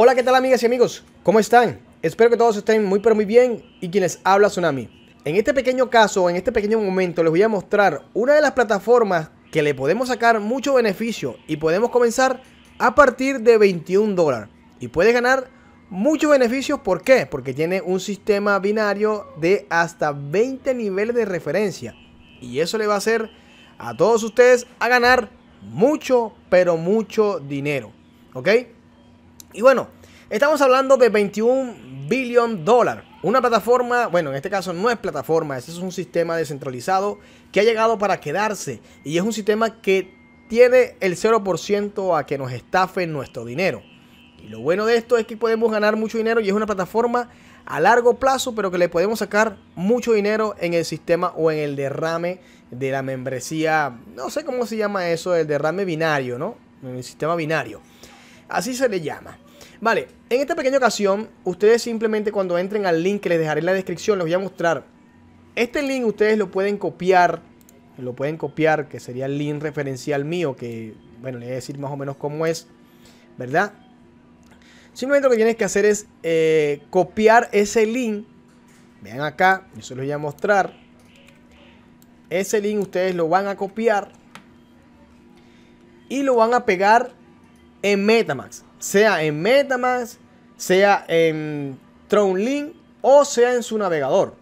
Hola, ¿qué tal amigas y amigos? ¿Cómo están? Espero que todos estén muy pero muy bien y quienes habla Tsunami. En este pequeño caso, en este pequeño momento, les voy a mostrar una de las plataformas que le podemos sacar mucho beneficio y podemos comenzar a partir de 21 dólares. Y puedes ganar muchos beneficios, ¿por qué? Porque tiene un sistema binario de hasta 20 niveles de referencia. Y eso le va a hacer a todos ustedes a ganar mucho, pero mucho dinero. ¿Ok? Y bueno, estamos hablando de 21 billion dólares. Una plataforma, bueno, en este caso no es plataforma, es un sistema descentralizado que ha llegado para quedarse y es un sistema que tiene el 0% a que nos estafe nuestro dinero. Y lo bueno de esto es que podemos ganar mucho dinero y es una plataforma a largo plazo, pero que le podemos sacar mucho dinero en el sistema o en el derrame de la membresía, no sé cómo se llama eso, el derrame binario, ¿no? En el sistema binario. Así se le llama. Vale, en esta pequeña ocasión, ustedes simplemente cuando entren al link que les dejaré en la descripción, les voy a mostrar. Este link ustedes lo pueden copiar, lo pueden copiar, que sería el link referencial mío, que, bueno, les voy a decir más o menos cómo es, ¿verdad? Simplemente lo que tienes que hacer es eh, copiar ese link. Vean acá, yo se los voy a mostrar. Ese link ustedes lo van a copiar y lo van a pegar en Metamax sea en Metamask, sea en TronLink o sea en su navegador.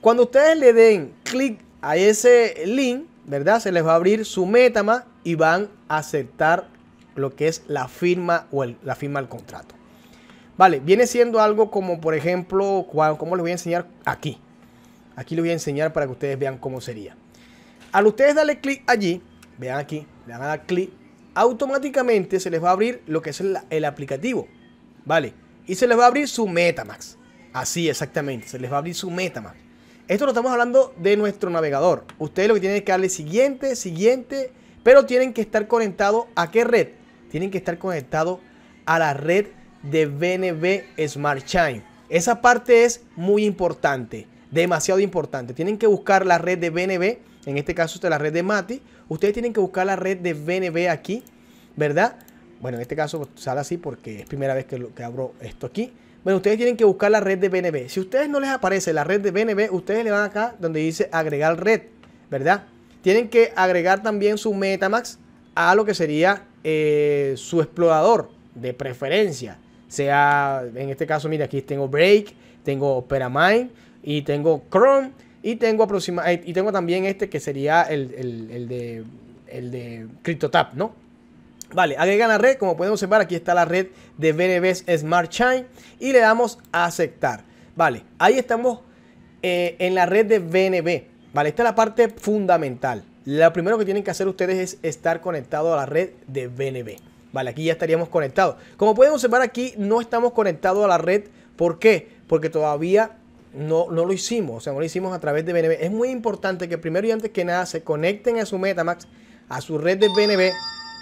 Cuando ustedes le den clic a ese link, ¿verdad? Se les va a abrir su Metamask y van a aceptar lo que es la firma o la firma del contrato. Vale, viene siendo algo como, por ejemplo, como les voy a enseñar aquí. Aquí les voy a enseñar para que ustedes vean cómo sería. Al ustedes darle clic allí, vean aquí, le van a dar clic automáticamente se les va a abrir lo que es el, aplicativo, ¿vale? Y se les va a abrir su Metamax. Así, exactamente, se les va a abrir su Metamax. Esto lo estamos hablando de nuestro navegador. Ustedes lo que tienen que darle siguiente, siguiente, pero tienen que estar conectados a qué red? Tienen que estar conectados a la red de BNB Smart Chain. Esa parte es muy importante, demasiado importante. Tienen que buscar la red de BNB en este caso es la red de Mati, ustedes tienen que buscar la red de BNB aquí, ¿verdad? Bueno, en este caso sale así porque es primera vez que, abro esto aquí. Bueno, ustedes tienen que buscar la red de BNB. Si a ustedes no les aparece la red de BNB, ustedes le van acá donde dice agregar red, ¿verdad? Tienen que agregar también su Metamax a lo que sería eh, su explorador de preferencia. Sea, en este caso, mira, aquí tengo Break, tengo Operamine y tengo Chrome y tengo, eh, y tengo también este que sería el, el, de, el ¿no? Vale, agregan la red, como podemos observar, aquí está la red de BNB Smart Chain y le damos a aceptar. Vale, ahí estamos eh, en la red de BNB. Vale, esta es la parte fundamental. Lo primero que tienen que hacer ustedes es estar conectado a la red de BNB. Vale, aquí ya estaríamos conectados. Como pueden observar aquí, no estamos conectados a la red. ¿Por qué? Porque todavía no, lo hicimos, o sea, no lo hicimos a través de BNB. Es muy importante que primero y antes que nada se conecten a su Metamax, a su red de BNB,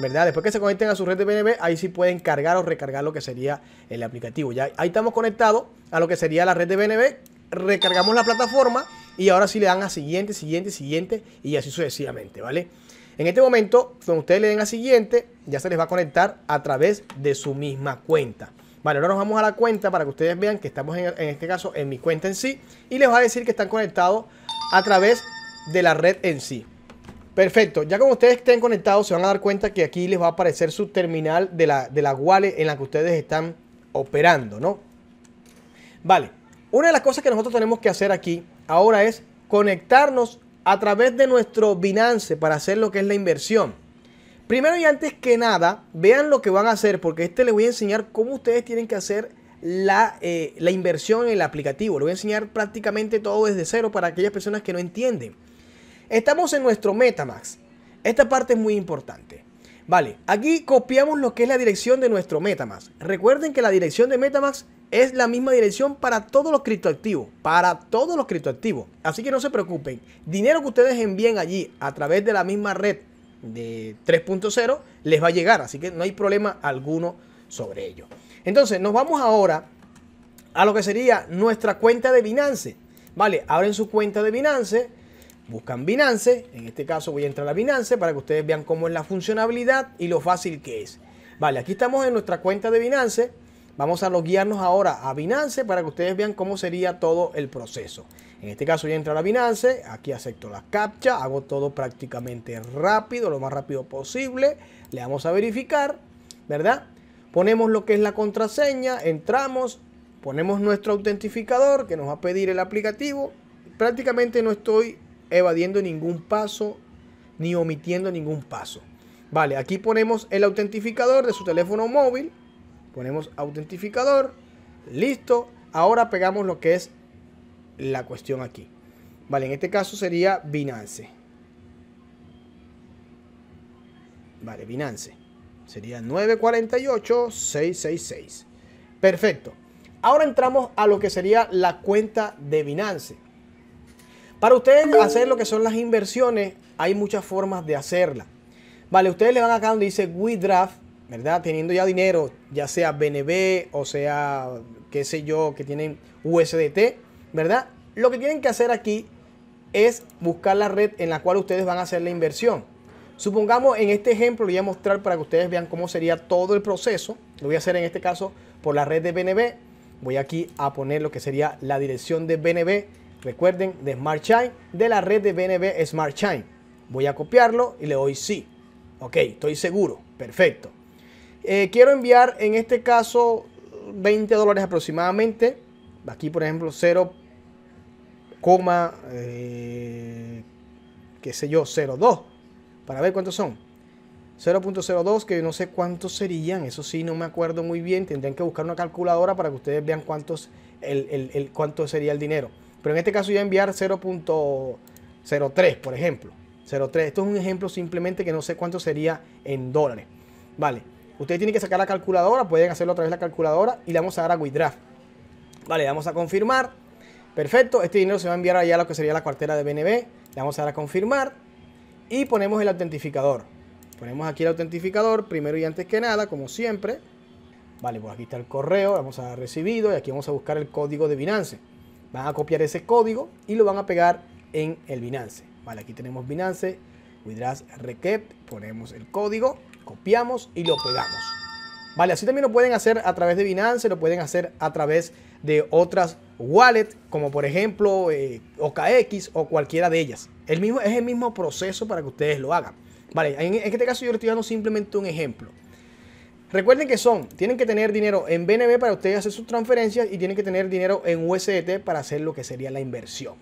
¿verdad? Después que se conecten a su red de BNB, ahí sí pueden cargar o recargar lo que sería el aplicativo. Ya ahí estamos conectados a lo que sería la red de BNB, recargamos la plataforma y ahora sí le dan a siguiente, siguiente, siguiente y así sucesivamente, ¿vale? En este momento, cuando ustedes le den a siguiente, ya se les va a conectar a través de su misma cuenta. Vale, ahora nos vamos a la cuenta para que ustedes vean que estamos en, este caso en mi cuenta en sí. Y les va a decir que están conectados a través de la red en sí. Perfecto, ya como ustedes estén conectados se van a dar cuenta que aquí les va a aparecer su terminal de la, de la wallet en la que ustedes están operando, ¿no? Vale, una de las cosas que nosotros tenemos que hacer aquí ahora es conectarnos a través de nuestro Binance para hacer lo que es la inversión. Primero y antes que nada, vean lo que van a hacer, porque este les voy a enseñar cómo ustedes tienen que hacer eh, la, inversión en el aplicativo. Les voy a enseñar prácticamente todo desde cero para aquellas personas que no entienden. Estamos en nuestro Metamax. Esta parte es muy importante. Vale, aquí copiamos lo que es la dirección de nuestro Metamax. Recuerden que la dirección de Metamax es la misma dirección para todos los criptoactivos, para todos los criptoactivos. Así que no se preocupen, dinero que ustedes envíen allí a través de la misma red de 3.0 les va a llegar, así que no hay problema alguno sobre ello. Entonces, nos vamos ahora a lo que sería nuestra cuenta de Binance. Vale, abren su cuenta de Binance, buscan Binance, en este caso voy a entrar a Binance para que ustedes vean cómo es la funcionalidad y lo fácil que es. Vale, aquí estamos en nuestra cuenta de Binance. Vamos a guiarnos ahora a Binance para que ustedes vean cómo sería todo el proceso. En este caso ya entra la Binance, aquí acepto la captcha, hago todo prácticamente rápido, lo más rápido posible. Le damos a verificar, ¿verdad? Ponemos lo que es la contraseña, entramos, ponemos nuestro autentificador que nos va a pedir el aplicativo. Prácticamente no estoy evadiendo ningún paso ni omitiendo ningún paso. Vale, aquí ponemos el autentificador de su teléfono móvil. Ponemos autentificador. Listo. Ahora pegamos lo que es la cuestión aquí. Vale, en este caso sería Binance. Vale, Binance. Sería 948-666. Perfecto. Ahora entramos a lo que sería la cuenta de Binance. Para ustedes hacer lo que son las inversiones, hay muchas formas de hacerla. Vale, ustedes le van acá donde dice Withdraft, ¿verdad? Teniendo ya dinero, ya sea BNB o sea, qué sé yo, que tienen USDT. ¿verdad? Lo que tienen que hacer aquí es buscar la red en la cual ustedes van a hacer la inversión. Supongamos en este ejemplo, voy a mostrar para que ustedes vean cómo sería todo el proceso. Lo voy a hacer en este caso por la red de BNB. Voy aquí a poner lo que sería la dirección de BNB. Recuerden, de Smart Chain, de la red de BNB Smart Chain. Voy a copiarlo y le doy sí. Ok, estoy seguro. Perfecto. Eh, quiero enviar en este caso 20 dólares aproximadamente. Aquí, por ejemplo, 0 coma, eh, qué sé yo, 02, para ver cuántos son. 0.02, que no sé cuántos serían, eso sí, no me acuerdo muy bien, tendrían que buscar una calculadora para que ustedes vean cuántos, el, cuánto sería el dinero. Pero en este caso voy a enviar 0.03, por ejemplo. 0.3, esto es un ejemplo simplemente que no sé cuánto sería en dólares. Vale, ustedes tienen que sacar la calculadora, pueden hacerlo a través de la calculadora y le vamos a dar a withdraw Vale, vamos a confirmar. Perfecto, este dinero se va a enviar allá a lo que sería la cartera de BNB. Le vamos a dar a confirmar y ponemos el autentificador. Ponemos aquí el autentificador, primero y antes que nada, como siempre. Vale, pues aquí está el correo, vamos a recibido y aquí vamos a buscar el código de Binance. Van a copiar ese código y lo van a pegar en el Binance. Vale, aquí tenemos Binance, Withdraws Recap, ponemos el código, copiamos y lo pegamos. Vale, así también lo pueden hacer a través de Binance, lo pueden hacer a través de otras wallet, como por ejemplo eh, OKX o cualquiera de ellas. El mismo, es el mismo proceso para que ustedes lo hagan. Vale, en, este caso yo les estoy dando simplemente un ejemplo. Recuerden que son, tienen que tener dinero en BNB para ustedes hacer sus transferencias y tienen que tener dinero en USDT para hacer lo que sería la inversión.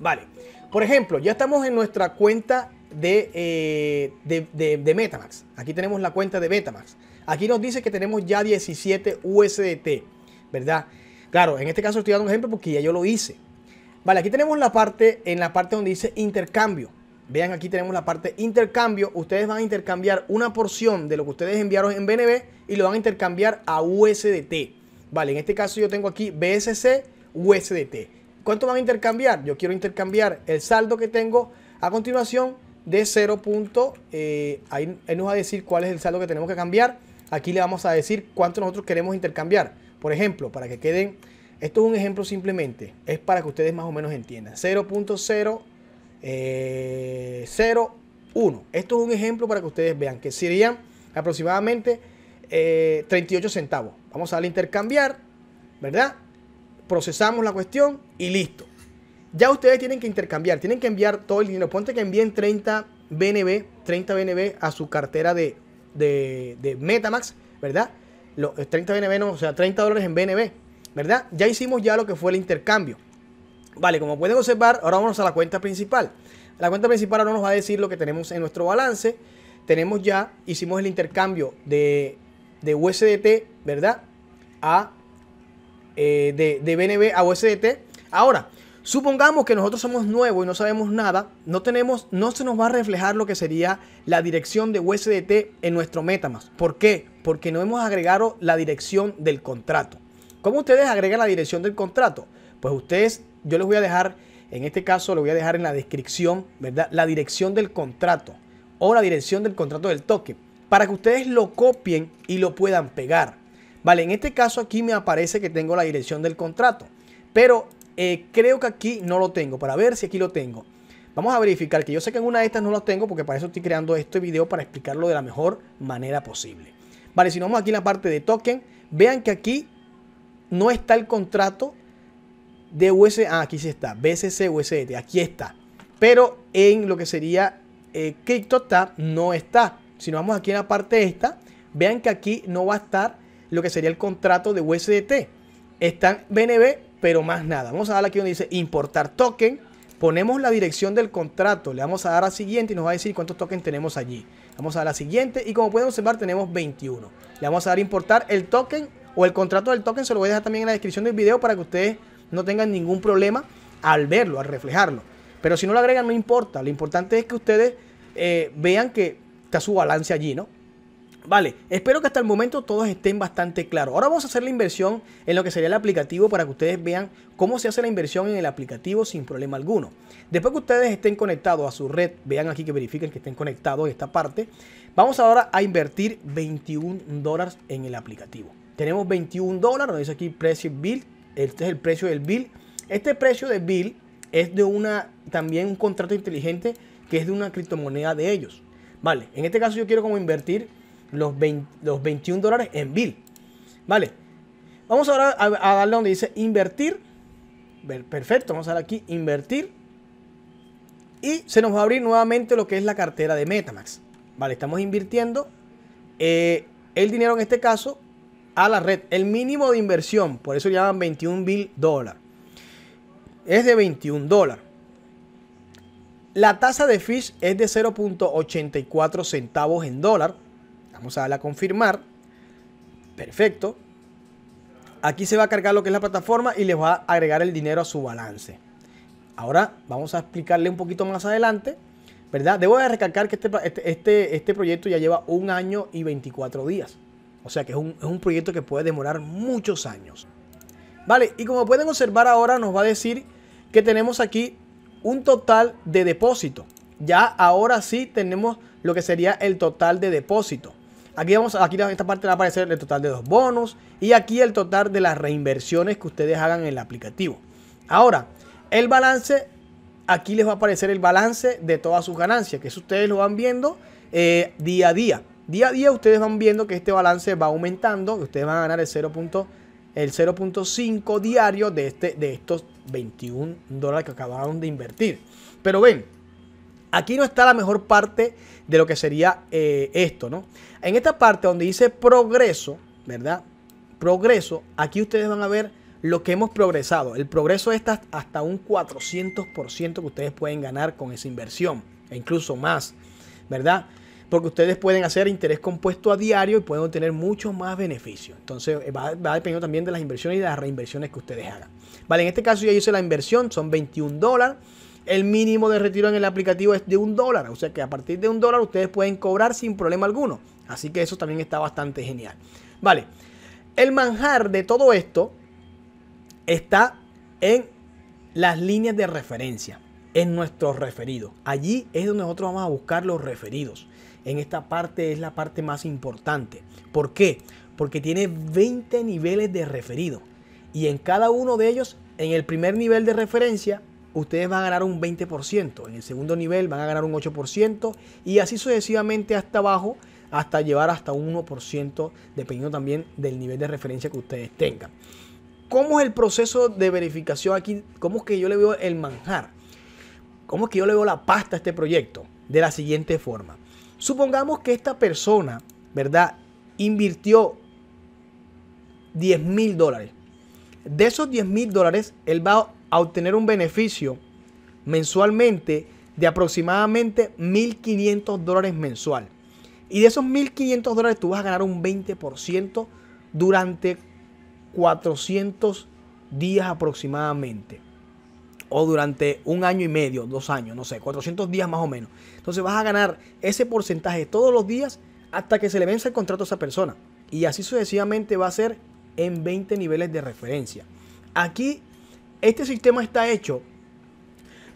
Vale, por ejemplo, ya estamos en nuestra cuenta de, eh, de, de, Metamax. Aquí tenemos la cuenta de metamask Aquí nos dice que tenemos ya 17 USDT, ¿verdad? Claro, en este caso estoy dando un ejemplo porque ya yo lo hice. Vale, aquí tenemos la parte, en la parte donde dice intercambio. Vean, aquí tenemos la parte intercambio. Ustedes van a intercambiar una porción de lo que ustedes enviaron en BNB y lo van a intercambiar a USDT. Vale, en este caso yo tengo aquí BSC, USDT. ¿Cuánto van a intercambiar? Yo quiero intercambiar el saldo que tengo a continuación de 0. Eh, ahí, nos va a decir cuál es el saldo que tenemos que cambiar. Aquí le vamos a decir cuánto nosotros queremos intercambiar. Por ejemplo, para que queden, esto es un ejemplo simplemente, es para que ustedes más o menos entiendan. 0.001. Eh, esto es un ejemplo para que ustedes vean que serían aproximadamente 38 eh, centavos. Vamos a darle intercambiar, ¿verdad? Procesamos la cuestión y listo. Ya ustedes tienen que intercambiar, tienen que enviar todo el dinero. Ponte que envíen 30 BNB, 30 BNB a su cartera de, de Metamax, ¿verdad? los 30 BNB, o sea, 30 dólares en BNB, ¿verdad? Ya hicimos ya lo que fue el intercambio. Vale, como pueden observar, ahora vamos a la cuenta principal. La cuenta principal ahora nos va a decir lo que tenemos en nuestro balance. Tenemos ya, hicimos el intercambio de, USDT, ¿verdad? A, eh, de, de BNB a USDT. Ahora, Supongamos que nosotros somos nuevos y no sabemos nada, no, tenemos, no se nos va a reflejar lo que sería la dirección de USDT en nuestro Metamask. ¿Por qué? Porque no hemos agregado la dirección del contrato. ¿Cómo ustedes agregan la dirección del contrato? Pues ustedes, yo les voy a dejar, en este caso lo voy a dejar en la descripción, ¿verdad? La dirección del contrato o la dirección del contrato del toque. para que ustedes lo copien y lo puedan pegar. Vale, en este caso aquí me aparece que tengo la dirección del contrato, pero eh, creo que aquí no lo tengo, para ver si aquí lo tengo. Vamos a verificar, que yo sé que en una de estas no lo tengo porque para eso estoy creando este video para explicarlo de la mejor manera posible. Vale, si nos vamos aquí en la parte de token, vean que aquí no está el contrato de us Ah, aquí sí está, BCC USDT, aquí está. Pero en lo que sería eh, CryptoTab no está. Si nos vamos aquí en la parte esta, vean que aquí no va a estar lo que sería el contrato de USDT. Están BNB pero más nada. Vamos a darle aquí donde dice importar token. Ponemos la dirección del contrato, le vamos a dar a siguiente y nos va a decir cuántos tokens tenemos allí. Vamos a dar a siguiente y como pueden observar tenemos 21. Le vamos a dar importar el token o el contrato del token, se lo voy a dejar también en la descripción del video para que ustedes no tengan ningún problema al verlo, al reflejarlo. Pero si no lo agregan no importa, lo importante es que ustedes eh, vean que está su balance allí, ¿no? Vale, espero que hasta el momento todos estén bastante claros. Ahora vamos a hacer la inversión en lo que sería el aplicativo para que ustedes vean cómo se hace la inversión en el aplicativo sin problema alguno. Después que ustedes estén conectados a su red, vean aquí que verifiquen que estén conectados en esta parte, vamos ahora a invertir 21 dólares en el aplicativo. Tenemos 21 dólares, nos dice aquí precio bill, este es el precio del bill. Este precio de bill es de una, también un contrato inteligente que es de una criptomoneda de ellos. Vale, en este caso yo quiero como invertir los, 21 dólares en bill. Vale. Vamos ahora a, darle donde dice invertir. Perfecto, vamos a dar aquí invertir. Y se nos va a abrir nuevamente lo que es la cartera de Metamax. Vale, estamos invirtiendo eh, el dinero en este caso a la red. El mínimo de inversión, por eso llaman 21 bill dólares Es de 21 dólares. La tasa de fish es de 0.84 centavos en dólar Vamos a darle a confirmar. Perfecto. Aquí se va a cargar lo que es la plataforma y les va a agregar el dinero a su balance. Ahora vamos a explicarle un poquito más adelante, ¿verdad? Debo recalcar que este este, este, este, proyecto ya lleva un año y 24 días. O sea que es un, es un proyecto que puede demorar muchos años. Vale, y como pueden observar ahora nos va a decir que tenemos aquí un total de depósito. Ya ahora sí tenemos lo que sería el total de depósito. Aquí vamos, aquí en esta parte va a aparecer el total de los bonos y aquí el total de las reinversiones que ustedes hagan en el aplicativo. Ahora, el balance, aquí les va a aparecer el balance de todas sus ganancias, que eso ustedes lo van viendo eh, día a día. Día a día ustedes van viendo que este balance va aumentando, que ustedes van a ganar el 0.5 diario de, este, de estos 21 dólares que acabaron de invertir. Pero ven, Aquí no está la mejor parte de lo que sería eh, esto, ¿no? En esta parte donde dice progreso, ¿verdad? Progreso, aquí ustedes van a ver lo que hemos progresado. El progreso está hasta un 400% que ustedes pueden ganar con esa inversión, e incluso más, ¿verdad? Porque ustedes pueden hacer interés compuesto a diario y pueden obtener mucho más beneficios. Entonces eh, va, dependiendo también de las inversiones y de las reinversiones que ustedes hagan. Vale, en este caso yo hice la inversión, son 21 dólares. El mínimo de retiro en el aplicativo es de un dólar, o sea que a partir de un dólar ustedes pueden cobrar sin problema alguno. Así que eso también está bastante genial. Vale, el manjar de todo esto está en las líneas de referencia, en nuestros referidos. Allí es donde nosotros vamos a buscar los referidos. En esta parte es la parte más importante. ¿Por qué? Porque tiene 20 niveles de referido. Y en cada uno de ellos, en el primer nivel de referencia, ustedes van a ganar un 20%, en el segundo nivel van a ganar un 8% y así sucesivamente hasta abajo hasta llevar hasta un 1% dependiendo también del nivel de referencia que ustedes tengan. ¿Cómo es el proceso de verificación aquí? ¿Cómo es que yo le veo el manjar? ¿Cómo es que yo le veo la pasta a este proyecto? De la siguiente forma. Supongamos que esta persona, ¿verdad? Invirtió 10 mil dólares. De esos 10 mil dólares, él va a obtener un beneficio mensualmente de aproximadamente 1.500 dólares mensual. Y de esos 1.500 dólares tú vas a ganar un 20% durante 400 días aproximadamente. O durante un año y medio, dos años, no sé, 400 días más o menos. Entonces vas a ganar ese porcentaje todos los días hasta que se le vence el contrato a esa persona. Y así sucesivamente va a ser en 20 niveles de referencia. Aquí este sistema está hecho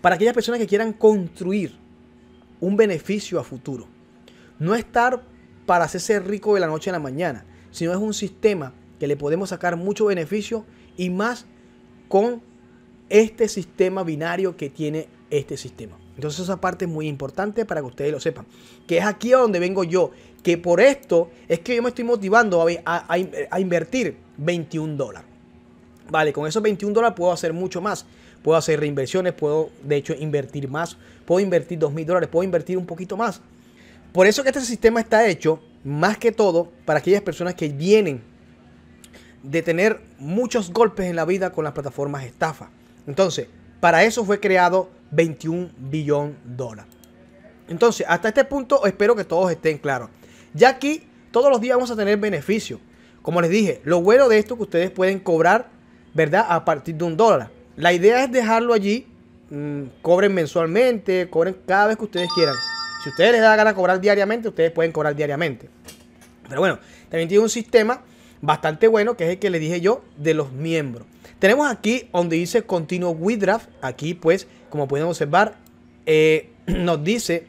para aquellas personas que quieran construir un beneficio a futuro. No estar para hacerse rico de la noche a la mañana, sino es un sistema que le podemos sacar mucho beneficio y más con este sistema binario que tiene este sistema. Entonces esa parte es muy importante para que ustedes lo sepan. Que es aquí a donde vengo yo. Que por esto es que yo me estoy motivando a, a invertir 21 dólares. Vale, con esos 21 dólares puedo hacer mucho más. Puedo hacer reinversiones, puedo de hecho invertir más. Puedo invertir 2 mil dólares, puedo invertir un poquito más. Por eso que este sistema está hecho más que todo para aquellas personas que vienen de tener muchos golpes en la vida con las plataformas estafa. Entonces, para eso fue creado 21 billón dólares. Entonces, hasta este punto espero que todos estén claros. Ya aquí todos los días vamos a tener beneficio. Como les dije, lo bueno de esto es que ustedes pueden cobrar ¿verdad? A partir de un dólar. La idea es dejarlo allí, mm, cobren mensualmente, cobren cada vez que ustedes quieran. Si ustedes les da gana cobrar diariamente, ustedes pueden cobrar diariamente. Pero bueno, también tiene un sistema bastante bueno, que es el que le dije yo, de los miembros. Tenemos aquí donde dice Continuo Withdraft. Aquí, pues, como pueden observar, eh, nos dice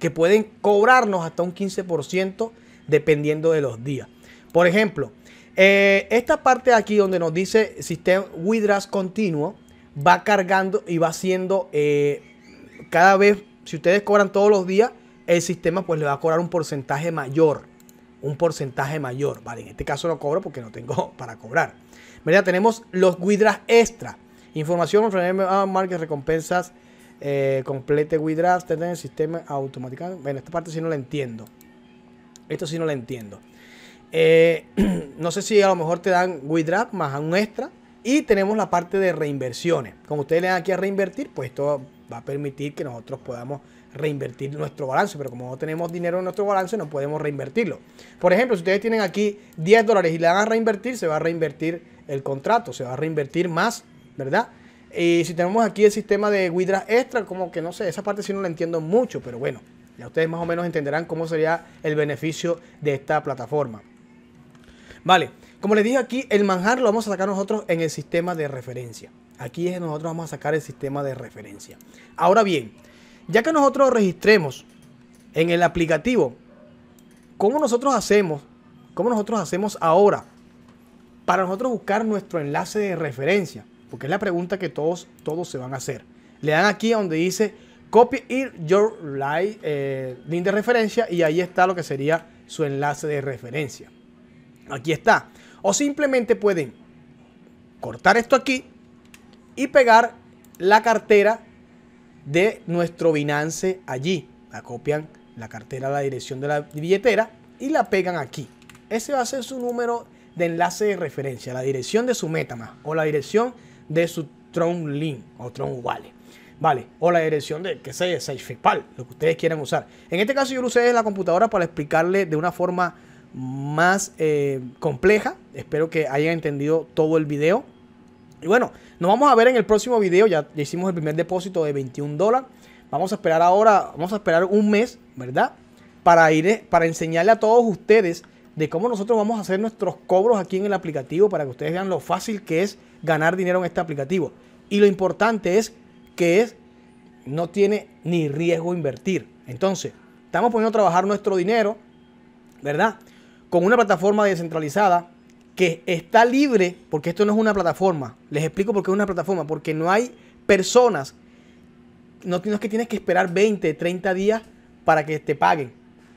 que pueden cobrarnos hasta un 15% dependiendo de los días. Por ejemplo, eh, esta parte aquí donde nos dice sistema Widras continuo va cargando y va haciendo eh, cada vez, si ustedes cobran todos los días, el sistema pues le va a cobrar un porcentaje mayor. Un porcentaje mayor, ¿vale? En este caso no cobro porque no tengo para cobrar. Mira, tenemos los Widras extra. Información, marques, recompensas, eh, complete Widras, tener el sistema automático, Bueno, esta parte sí no la entiendo. Esto sí no la entiendo. Eh, no sé si a lo mejor te dan withdraw más un extra. Y tenemos la parte de reinversiones. Como ustedes le dan aquí a reinvertir, pues esto va a permitir que nosotros podamos reinvertir nuestro balance. Pero como no tenemos dinero en nuestro balance, no podemos reinvertirlo. Por ejemplo, si ustedes tienen aquí 10 dólares y le dan a reinvertir, se va a reinvertir el contrato, se va a reinvertir más, ¿verdad? Y si tenemos aquí el sistema de withdraw extra, como que no sé, esa parte sí no la entiendo mucho, pero bueno, ya ustedes más o menos entenderán cómo sería el beneficio de esta plataforma. Vale, como les dije aquí, el manjar lo vamos a sacar nosotros en el sistema de referencia. Aquí es donde nosotros vamos a sacar el sistema de referencia. Ahora bien, ya que nosotros registremos en el aplicativo, ¿cómo nosotros hacemos? ¿Cómo nosotros hacemos ahora para nosotros buscar nuestro enlace de referencia? Porque es la pregunta que todos, todos se van a hacer. Le dan aquí donde dice copy your eh, link de referencia y ahí está lo que sería su enlace de referencia. Aquí está. O simplemente pueden cortar esto aquí y pegar la cartera de nuestro Binance allí. La copian la cartera a la dirección de la billetera y la pegan aquí. Ese va a ser su número de enlace de referencia, la dirección de su Metamask o la dirección de su Tron Link o Tron Wallet. Vale, o la dirección de, que sé, SafePal, lo que ustedes quieran usar. En este caso yo lo usé en la computadora para explicarle de una forma más eh, compleja. Espero que hayan entendido todo el video. Y bueno, nos vamos a ver en el próximo video. Ya, hicimos el primer depósito de 21 dólares. Vamos a esperar ahora, vamos a esperar un mes, ¿verdad? Para ir, eh, para enseñarle a todos ustedes de cómo nosotros vamos a hacer nuestros cobros aquí en el aplicativo para que ustedes vean lo fácil que es ganar dinero en este aplicativo. Y lo importante es que es, no tiene ni riesgo invertir. Entonces, estamos poniendo a trabajar nuestro dinero, ¿verdad? con una plataforma descentralizada que está libre, porque esto no es una plataforma. Les explico por qué es una plataforma, porque no hay personas, no, tienes es que tienes que esperar 20, 30 días para que te paguen,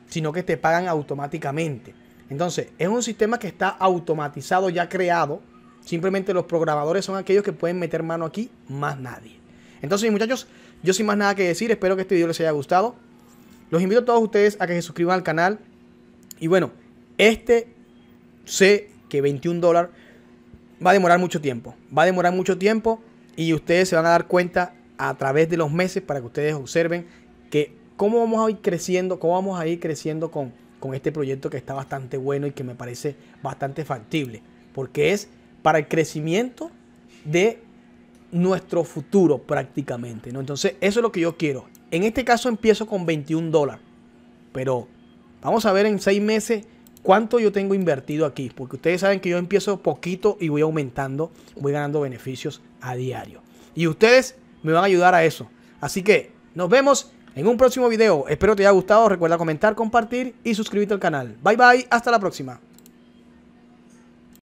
sino que te pagan automáticamente. Entonces, es un sistema que está automatizado, ya creado. Simplemente los programadores son aquellos que pueden meter mano aquí, más nadie. Entonces, muchachos, yo sin más nada que decir, espero que este video les haya gustado. Los invito a todos ustedes a que se suscriban al canal. Y bueno, este sé que 21 dólares va a demorar mucho tiempo. Va a demorar mucho tiempo y ustedes se van a dar cuenta a través de los meses para que ustedes observen que cómo vamos a ir creciendo, cómo vamos a ir creciendo con, este proyecto que está bastante bueno y que me parece bastante factible. Porque es para el crecimiento de nuestro futuro prácticamente. ¿no? Entonces, eso es lo que yo quiero. En este caso empiezo con 21 dólares. Pero vamos a ver en seis meses cuánto yo tengo invertido aquí, porque ustedes saben que yo empiezo poquito y voy aumentando, voy ganando beneficios a diario. Y ustedes me van a ayudar a eso. Así que nos vemos en un próximo video. Espero te haya gustado. Recuerda comentar, compartir y suscribirte al canal. Bye bye, hasta la próxima.